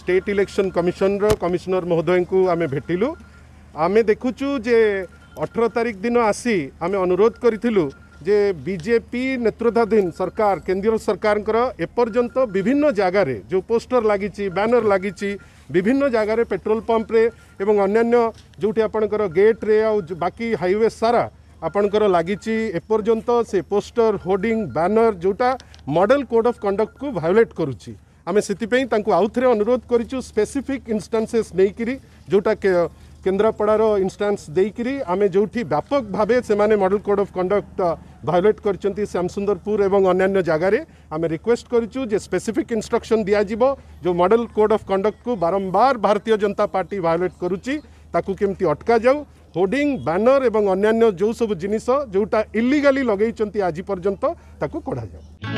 state election commissioner commissioner ମହୋଦୟଙ୍କୁ ଆମେ ଭେଟିଲୁ ଆମେ ଦେଖୁଛୁ ଯେ ଅଠର ତାରିଖ ଦିନ ଆସି ଆମେ ଅନୁରୋଧ କରିଥିଲୁ ଯେ ବିଜେପି ନେତୃତ୍ୱାଧୀନ ସରକାର କେନ୍ଦ୍ର ସରକାରଙ୍କର ଏପର୍ଯ୍ୟନ୍ତ ବିଭିନ୍ନ ଜାଗାରେ ଯେଉଁ ପୋଷ୍ଟର ଲାଗିଛି ବ୍ୟାନର ଲାଗିଛି বিভিন্ন জায়গায় পেট্রোল পম্পে এবং অন্যান্য যেটি আপনার গেট্রে আকি হাইওয়ে সারা আপনার লাগিছি এপর্যন্ত সে পোস্টর হোর্ডিং ব্যানর যেটা model code of conduct violate করুছি आम से थे अनुरोध करपेसीफिक स्पेसीफिक इनस्टानसेस नहीं जोटा केन्द्रापड़ार इनस्टान्स देकर आम जो व्यापक भाव से model code of conduct violate कर श्यामसुंदरपुर और अन्न्य जगार आम रिक्वेस्ट कर स्पेसीफिक इनस्ट्रक्शन दिज्व जो मडल कोड अफ कंडक्ट को बारंबार भारतीय जनता पार्टी भायोलेट करुच्ची अटका जाऊ होर्डिंग बानर और अन्न्य जो सब जिनस जोटा इलिगाली लगे आज ताकू कढ़ा जाऊ